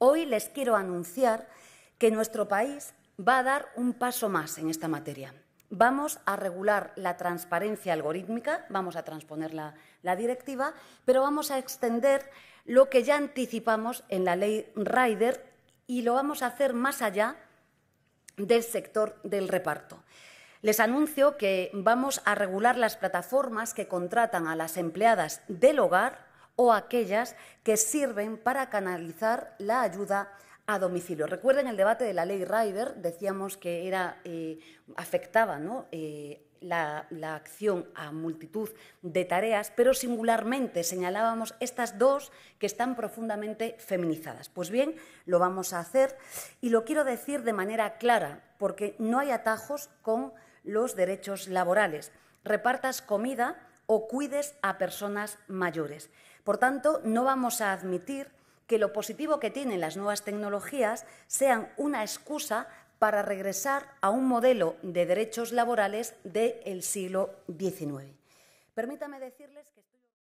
Hoy les quiero anunciar que nuestro país va a dar un paso más en esta materia. Vamos a regular la transparencia algorítmica, vamos a transponer la, directiva, pero vamos a extender lo que ya anticipamos en la ley Rider y lo vamos a hacer más allá del sector del reparto. Les anuncio que vamos a regular las plataformas que contratan a las empleadas del hogar o aquellas que sirven para canalizar la ayuda a domicilio. Recuerden el debate de la ley Rider, decíamos que era, eh, afectaba eh, la, la, acción a multitud de tareas, pero singularmente señalábamos estas dos que están profundamente feminizadas. Pues bien, lo vamos a hacer y lo quiero decir de manera clara, porque no hay atajos con los derechos laborales. Repartas comida o cuides a personas mayores. Por tanto, no vamos a admitir que lo positivo que tienen las nuevas tecnologías sean una excusa para regresar a un modelo de derechos laborales del siglo XIX. Permítame decirles que estoy...